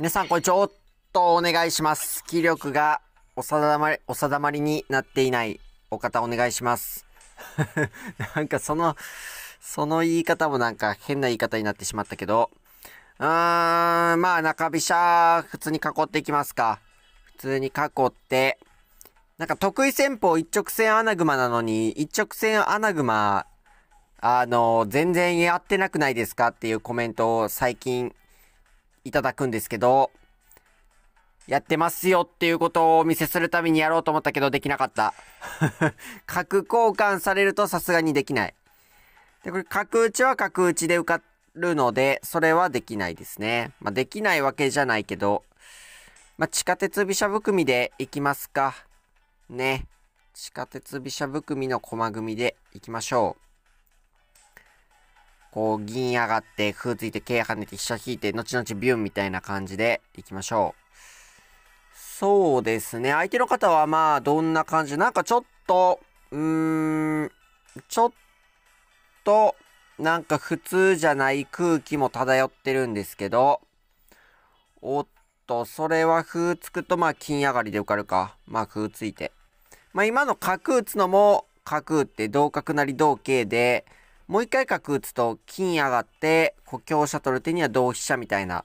皆さん、これちょっとお願いします。気力がお定まり、お定まりになっていないお方お願いします。なんかその、その言い方もなんか変な言い方になってしまったけど。うーん、まあ中飛車、普通に囲っていきますか。普通に囲って、なんか得意戦法一直線穴熊なのに、一直線穴熊、あの、全然やってなくないですかっていうコメントを最近いただくんですけど、やってますよっていうことをお見せするためにやろうと思ったけどできなかった。角交換されるとさすがにできない。で、これ角打ちは角打ちで受かるので、それはできないですね。まあ、できないわけじゃないけど、まあ、地下鉄飛車含みで行きますか。ね。地下鉄飛車含みの駒組みで行きましょう。こう、銀上がって、風ついて、桂跳ねて、飛車引いて、後々ビュンみたいな感じでいきましょう。そうですね。相手の方はまあ、どんな感じなんかちょっと、うーん、ちょっと、なんか普通じゃない空気も漂ってるんですけど、おっと、それは風つくとまあ金上がりで受かるか。まあ風ついて。まあ今の角打つのも角打って同角なり同桂で、もう一回角打つと金上がって、こう香車取る手には同飛車みたいな。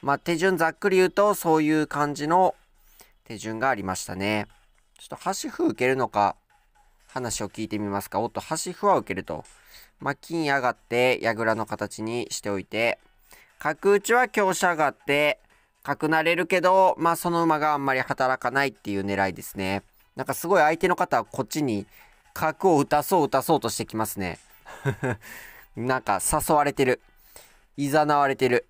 まあ、手順ざっくり言うと、そういう感じの手順がありましたね。ちょっと端歩受けるのか、話を聞いてみますか。おっと、端歩は受けると。まあ、金上がって、倉の形にしておいて、角打ちは香車上がって、角なれるけど、まあ、その馬があんまり働かないっていう狙いですね。なんかすごい相手の方はこっちに角を打たそう打たそうとしてきますね。なんか誘われてる。いざなわれてる。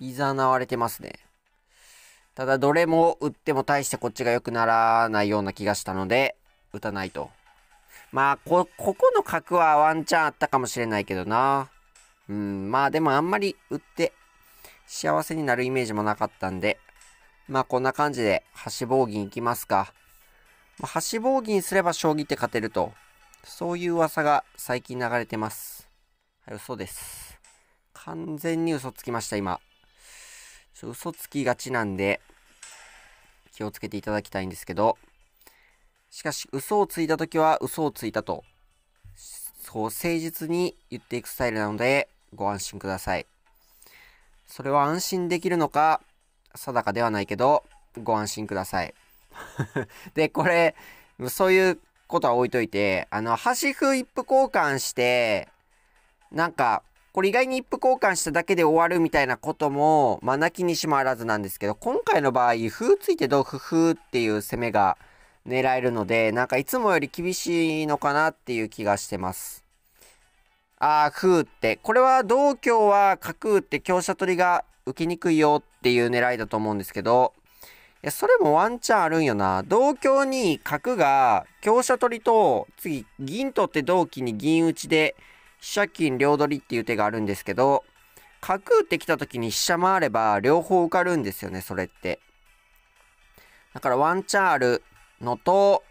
いざなわれてますね。ただどれも打っても大してこっちが良くならないような気がしたので、打たないと。まあ、こ、ここの角はワンチャンあったかもしれないけどな。うん、まあでもあんまり打って幸せになるイメージもなかったんで、まあこんな感じで、橋棒銀いきますか。ま橋棒銀すれば将棋って勝てるとそういう噂が最近流れてます。はい、嘘です。完全に嘘つきました、今。ちょ嘘つきがちなんで、気をつけていただきたいんですけど、しかし、嘘をついた時は嘘をついたと、そう、誠実に言っていくスタイルなので、ご安心ください。それは安心できるのか、定かではないけど、ご安心ください。で、これ、そういうことは置いといて、あの、端歩一歩交換して、なんか、これ意外に一歩交換しただけで終わるみたいなことも、まあ、泣きにしもあらずなんですけど、今回の場合、歩ついて同歩歩っていう攻めが狙えるので、なんかいつもより厳しいのかなっていう気がしてます。ああ、風って。これは同香は角打って香車取りが受けにくいよっていう狙いだと思うんですけど、や、それもワンチャンあるんよな。同郷に角が、香車取りと、次、銀取って同期に銀打ちで、飛車金両取りっていう手があるんですけど、角打ってきた時に飛車回れば両方受かるんですよね、それって。だからワンチャンあるのと、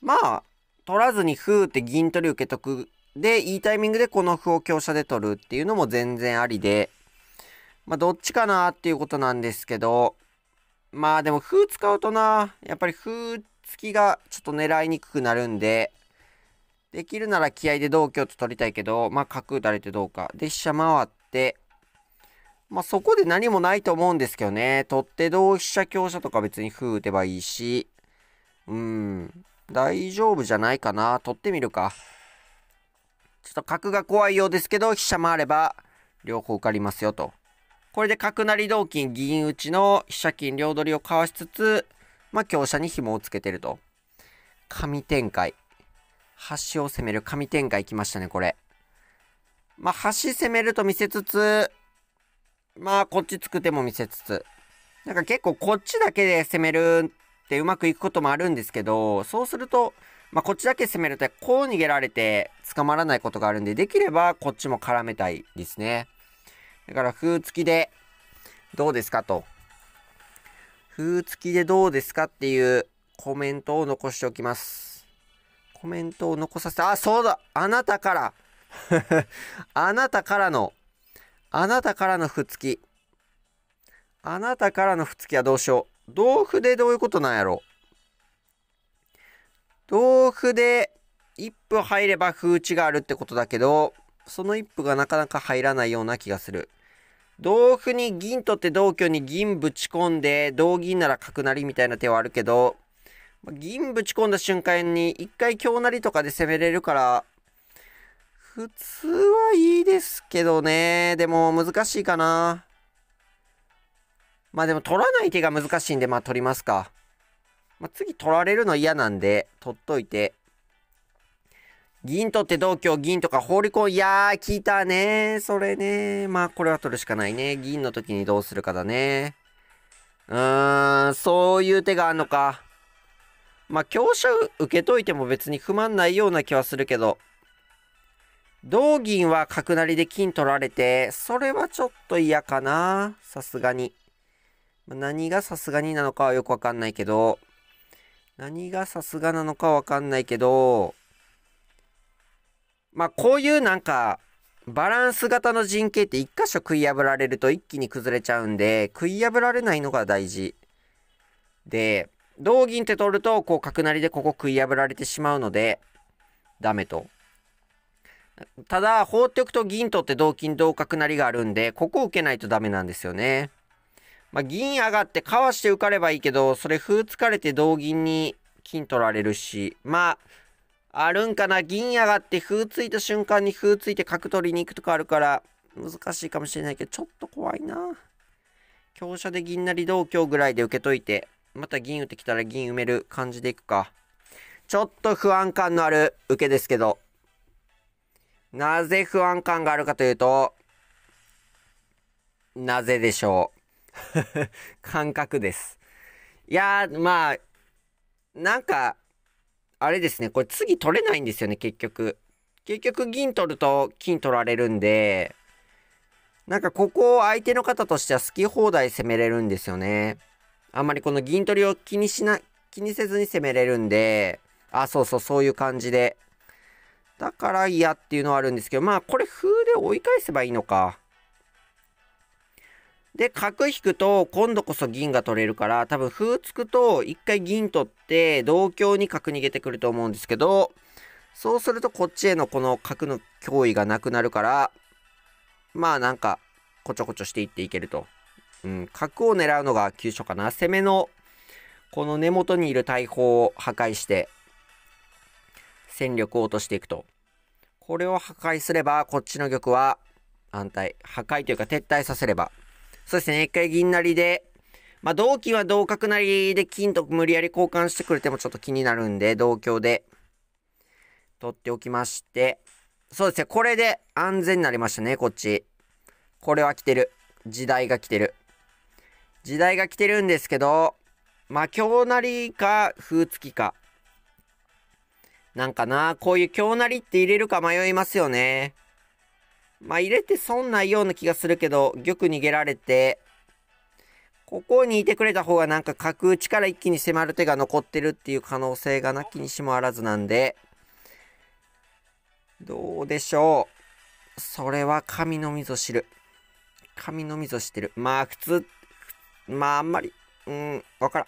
まあ、取らずに歩って銀取り受けとく。で、いいタイミングでこの歩を香車で取るっていうのも全然ありで、まあ、どっちかなっていうことなんですけど、まあでも、風使うとな、やっぱり風付きがちょっと狙いにくくなるんで、できるなら気合で同香と取りたいけど、まあ角打たれてどうか。で、飛車回って、まあそこで何もないと思うんですけどね。取って同飛車香車とか別に風打てばいいし、うん、大丈夫じゃないかな。取ってみるか。ちょっと角が怖いようですけど、飛車回れば、両方受かりますよと。これで角成同金銀打ちの飛車金両取りをかわしつつ、まあ、強者に紐をつけてると。神展開。端を攻める神展開来ましたね、これ。まあ、端攻めると見せつつ、まあ、こっちつく手も見せつつ。なんか結構こっちだけで攻めるってうまくいくこともあるんですけど、そうすると、まあ、こっちだけ攻めるとこう逃げられて捕まらないことがあるんで、できればこっちも絡めたいですね。だから、風付きでどうですかと。風付きでどうですかっていうコメントを残しておきます。コメントを残させて、あ、そうだあなたから あなたからの、あなたからのふ付き。あなたからのふ付きはどうしよう。同歩でどういうことなんやろ同歩で一歩入れば風打ちがあるってことだけど、その一歩がなかなか入らないような気がする。同歩に銀取って同居に銀ぶち込んで、同銀なら角成りみたいな手はあるけど、銀ぶち込んだ瞬間に一回強成りとかで攻めれるから、普通はいいですけどね。でも難しいかな。まあでも取らない手が難しいんで、まあ取りますか。まあ、次取られるの嫌なんで、取っといて。銀取って同居、銀とか放り込ん、いやー、聞いたねそれねまあ、これは取るしかないね。銀の時にどうするかだね。うーん、そういう手があんのか。まあ、強者受けといても別に不満ないような気はするけど。同銀は角成りで金取られて、それはちょっと嫌かな。さすがに。何がさすがになのかはよくわかんないけど。何がさすがなのかわかんないけど。まあ、こういうなんか、バランス型の陣形って一箇所食い破られると一気に崩れちゃうんで、食い破られないのが大事。で、同銀って取ると、こう角成りでここ食い破られてしまうので、ダメと。ただ、放っておくと銀取って同金同角成りがあるんで、ここを受けないとダメなんですよね。まあ、銀上がってかわして受かればいいけど、それ風突かれて同銀に金取られるし、まあ、あるんかな銀上がって風ついた瞬間に風ついて角取りに行くとかあるから難しいかもしれないけどちょっと怖いな強者で銀なり同強ぐらいで受けといてまた銀打ってきたら銀埋める感じでいくかちょっと不安感のある受けですけどなぜ不安感があるかというとなぜでしょう 感覚ですいやまあなんかあれですね、これ次取れないんですよね、結局。結局銀取ると金取られるんで、なんかここを相手の方としては好き放題攻めれるんですよね。あんまりこの銀取りを気にしな、気にせずに攻めれるんで、あ、そうそう、そういう感じで。だから嫌っていうのはあるんですけど、まあこれ風で追い返せばいいのか。で、角引くと今度こそ銀が取れるから、多分歩突くと一回銀取って同香に角逃げてくると思うんですけど、そうするとこっちへのこの角の脅威がなくなるから、まあなんか、こちょこちょしていっていけると。うん、角を狙うのが急所かな。攻めの、この根元にいる大砲を破壊して、戦力を落としていくと。これを破壊すれば、こっちの玉は、安泰。破壊というか撤退させれば、そうですね、一回銀なりで、まあ、同金は同角なりで金と無理やり交換してくれてもちょっと気になるんで、同香で取っておきまして、そうですね、これで安全になりましたね、こっち。これは来てる。時代が来てる。時代が来てるんですけど、まあ、強なりか、風付きか。なんかな、こういう強なりって入れるか迷いますよね。まあ、入れて損ないような気がするけど、玉逃げられて、ここにいてくれた方がなんか角打ちから一気に迫る手が残ってるっていう可能性がなきにしもあらずなんで、どうでしょう。それは神のみぞ知る。神のみぞ知ってる。まあ普通、まああんまり、うん、わからん。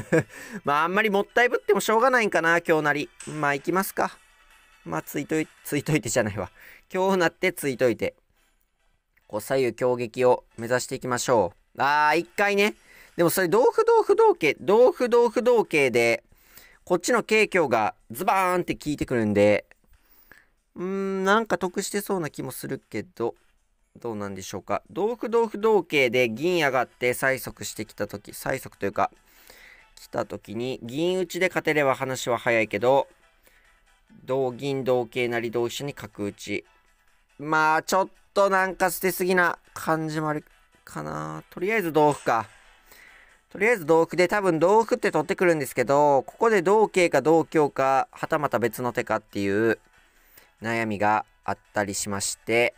まああんまりもったいぶってもしょうがないんかな、今日なり。まあ行きますか。まあ、ついとい、ついといてじゃないわ。今日なってついといて。こう、左右強撃を目指していきましょう。あー、一回ね。でもそれ、同歩同歩同桂、同歩同歩同桂で、こっちの軽挙がズバーンって効いてくるんで、うーん、なんか得してそうな気もするけど、どうなんでしょうか。同歩同歩同桂で銀上がって催促してきた時、催促というか、来た時に銀打ちで勝てれば話は早いけど、同銀同桂成同飛車に角打ちまあちょっとなんか捨てすぎな感じもあるかなとりあえず同歩かとりあえず同歩で多分同歩って取ってくるんですけどここで同桂か同香かはたまた別の手かっていう悩みがあったりしまして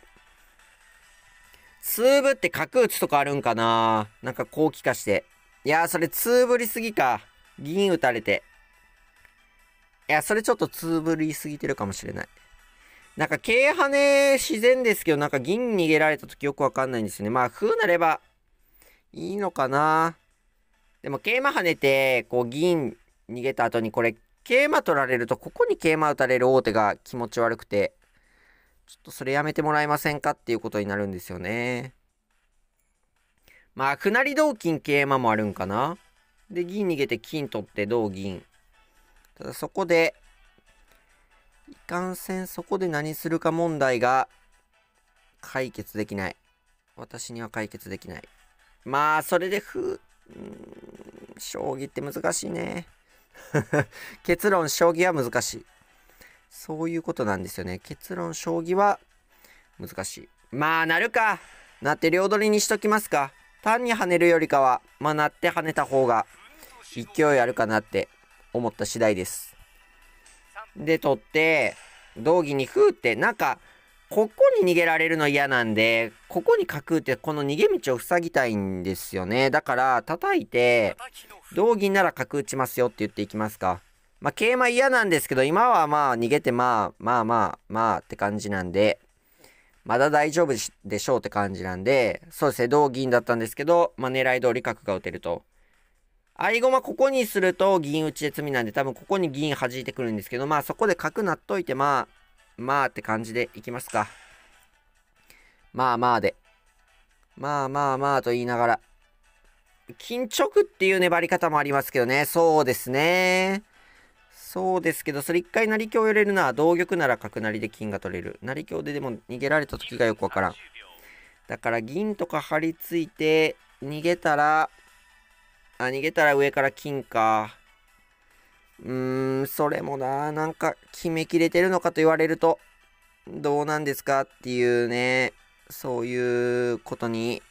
通ぶって角打つとかあるんかななんかこう気化していやーそれ2ぶりすぎか銀打たれていや、それちょっとつぶりすぎてるかもしれない。なんか、軽跳ね自然ですけど、なんか銀逃げられた時よくわかんないんですよね。まあ、風なればいいのかな。でも、桂馬跳ねて、こう、銀逃げた後にこれ、桂馬取られると、ここに桂馬打たれる王手が気持ち悪くて、ちょっとそれやめてもらえませんかっていうことになるんですよね。まあ、歩成同金桂馬もあるんかな。で、銀逃げて金取って同銀。ただそこで、いかんせんそこで何するか問題が解決できない。私には解決できない。まあ、それでふ、うん、将棋って難しいね。結論、将棋は難しい。そういうことなんですよね。結論、将棋は難しい。まあ、なるか。なって両取りにしときますか。単に跳ねるよりかは、まあ、なって跳ねた方が勢いあるかなって思った次第です。で、取って、道着にふうって、なんか、ここに逃げられるの嫌なんで、ここに角ってこの逃げ道を塞ぎたいんですよね。だから叩いて、道着なら角打ちますよって言っていきますか。まあ桂馬嫌なんですけど、今はまあ逃げてまあまあまあまあって感じなんで、まだ大丈夫でしょうって感じなんで、そうですね、同銀だったんですけど、まあ狙い通り角が打てると。合駒ここにすると銀打ちで詰みなんで、多分ここに銀弾いてくるんですけど、まあそこで角なっといて、まあ、まあって感じでいきますか。まあまあで。まあまあまあと言いながら。金直っていう粘り方もありますけどね。そうですね。そうですけど、それ一回成香寄れるのは同玉なら角成で金が取れる。成香ででも逃げられた時がよくわからん。だから銀とか張り付いて逃げたら、あ、逃げたら上から金か。うーん、それもな、なんか、決めきれてるのかと言われると、どうなんですかっていうね、そういうことに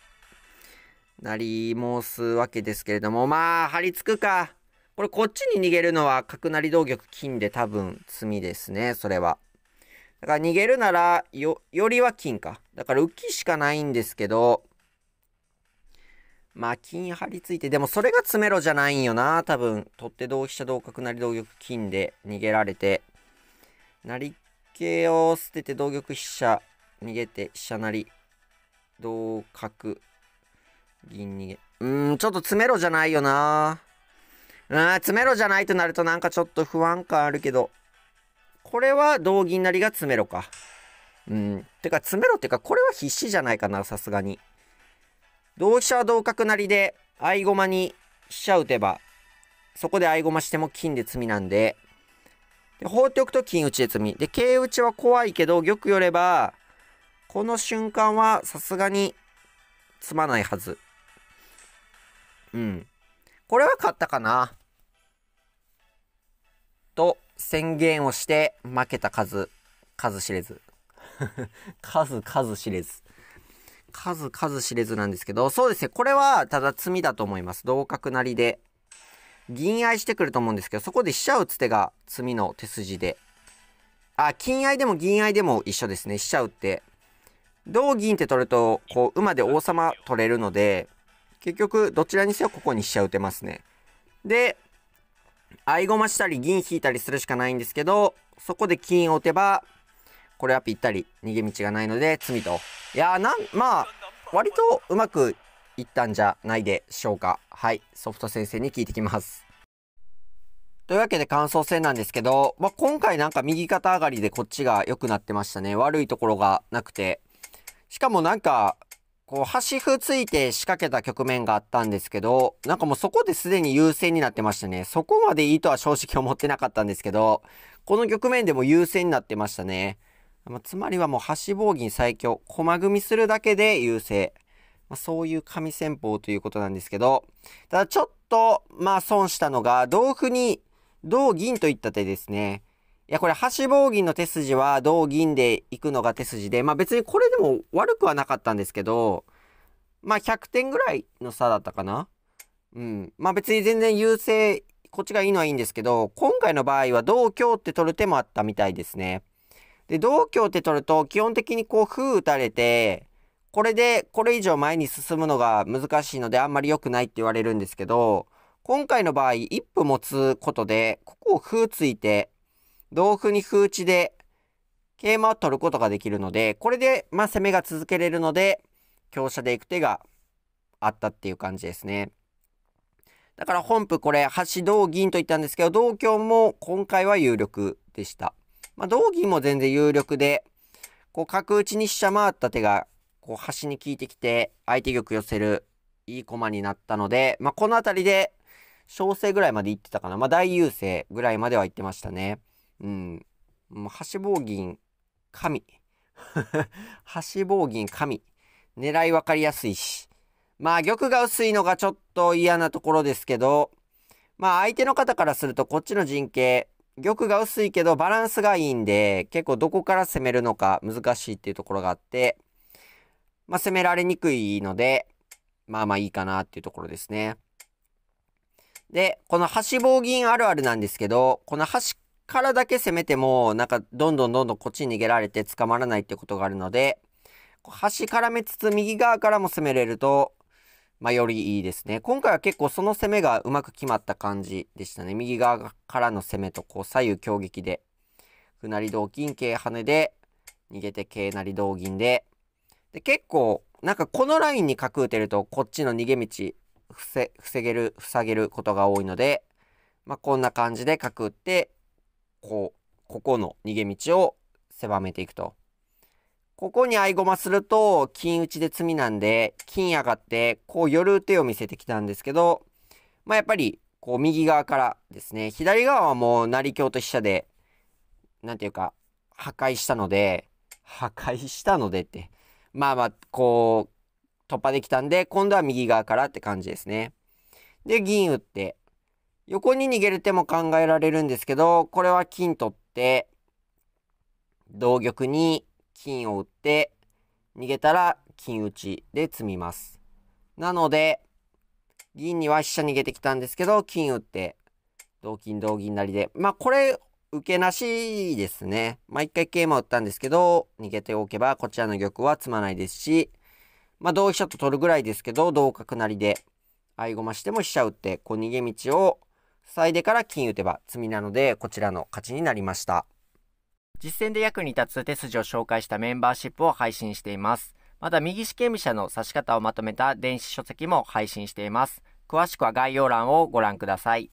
なり申すわけですけれども、まあ、張り付くか。これ、こっちに逃げるのは、角成同玉金で多分、罪ですね、それは。だから、逃げるなら、よ、よりは金か。だから、浮きしかないんですけど、まあ、金張り付いて、でもそれが詰めろじゃないんよな、多分。取って同飛車同角成同玉金で逃げられて、成桂を捨てて同玉飛車逃げて、飛車成、同角、銀逃げ。うーん、ちょっと詰めろじゃないよな。うん、詰めろじゃないとなるとなんかちょっと不安感あるけど、これは同銀成が詰めろか。うん。てか、詰めろっていうか、これは必死じゃないかな、さすがに。同飛車同角成で合駒に飛車打てば、そこで合駒しても金で詰みなんで、で放っておくと金打ちで詰み。で、桂打ちは怖いけど、玉寄れば、この瞬間はさすがに詰まないはず。うん。これは勝ったかな。と宣言をして負けた数、数知れず。数数知れず。数数知れずなんですけど、そうですね。これは、ただ罪だと思います。同角成で。銀合いしてくると思うんですけど、そこで飛車打つ手が詰みの手筋で。あ、金合いでも銀合いでも一緒ですね。飛車打って。同銀って取ると、こう、馬で王様取れるので、結局、どちらにせよここに飛車打てますね。で、合駒したり銀引いたりするしかないんですけど、そこで金を打てば、これはぴったり逃げ道がないので罪と。いやーなん、まあ、割とうまくいったんじゃないでしょうか。はい、ソフト先生に聞いてきます。というわけで感想戦なんですけど、まあ、今回なんか右肩上がりでこっちが良くなってましたね。悪いところがなくて。しかもなんか、こう、端歩ついて仕掛けた局面があったんですけど、なんかもうそこですでに優勢になってましたね。そこまでいいとは正直思ってなかったんですけど、この局面でも優勢になってましたね。まつまりはもう橋棒銀最強、駒組みするだけで優勢。まあ、そういう神戦法ということなんですけど、ただちょっと、まあ損したのが、同歩に、同銀といった手ですね。いや、これ、橋棒銀の手筋は同銀で行くのが手筋で、まあ別にこれでも悪くはなかったんですけど、まあ100点ぐらいの差だったかな。うん。まあ別に全然優勢、こっちがいいのはいいんですけど、今回の場合は同香って取る手もあったみたいですね。で、同郷って取ると、基本的にこう、風打たれて、これで、これ以上前に進むのが難しいので、あんまり良くないって言われるんですけど、今回の場合、一歩持つことで、ここを風ついて、同歩に風打ちで、桂馬を取ることができるので、これで、まあ、攻めが続けれるので、強者で行く手があったっていう感じですね。だから本譜これ、橋同銀と言ったんですけど、同香も今回は有力でした。まあ、同銀も全然有力で、こう、角打ちに飛車回った手が、こう、端に効いてきて、相手玉寄せる、いい駒になったので、まあ、この辺りで、小生ぐらいまで行ってたかな。まあ、大優勢ぐらいまでは行ってましたね。うん。もう、橋棒銀、神。橋 棒銀、神。狙い分かりやすいし。まあ、玉が薄いのがちょっと嫌なところですけど、まあ、相手の方からすると、こっちの陣形、玉が薄いけどバランスがいいんで、結構どこから攻めるのか難しいっていうところがあって、まあ攻められにくいので、まあまあいいかなっていうところですね。で、この端棒銀あるあるなんですけど、この端からだけ攻めても、なんかどんどんどんどんこっちに逃げられて捕まらないってことがあるので、端絡めつつ右側からも攻めれると、まあ、よりいいですね。今回は結構その攻めがうまく決まった感じでしたね。右側からの攻めと、こう、左右強撃で、歩成同金、桂跳ねで、逃げて桂成同銀で、で、結構、なんかこのラインに角打てると、こっちの逃げ道、防げる、塞げることが多いので、まあ、こんな感じで角打って、こう、ここの逃げ道を狭めていくと。ここに合駒すると、金打ちで詰みなんで、金上がって、こう寄る手を見せてきたんですけど、まあやっぱり、こう右側からですね、左側はもう成香と飛車で、なんていうか、破壊したので、破壊したのでって、まあまあ、こう、突破できたんで、今度は右側からって感じですね。で、銀打って、横に逃げる手も考えられるんですけど、これは金取って、同玉に金を打って、逃げたら金打ちで詰みます。なので、銀には飛車逃げてきたんですけど、金打って、同金同銀なりで。まあこれ、受けなしですね。まあ一回桂馬打ったんですけど、逃げておけばこちらの玉は詰まないですし、まあ同飛車と取るぐらいですけど、同角なりで、合駒しても飛車打って、こう逃げ道を塞いでから金打てば詰みなので、こちらの勝ちになりました。実践で役に立つ手筋を紹介したメンバーシップを配信しています。また、右試験者の指し方をまとめた電子書籍も配信しています。詳しくは概要欄をご覧ください。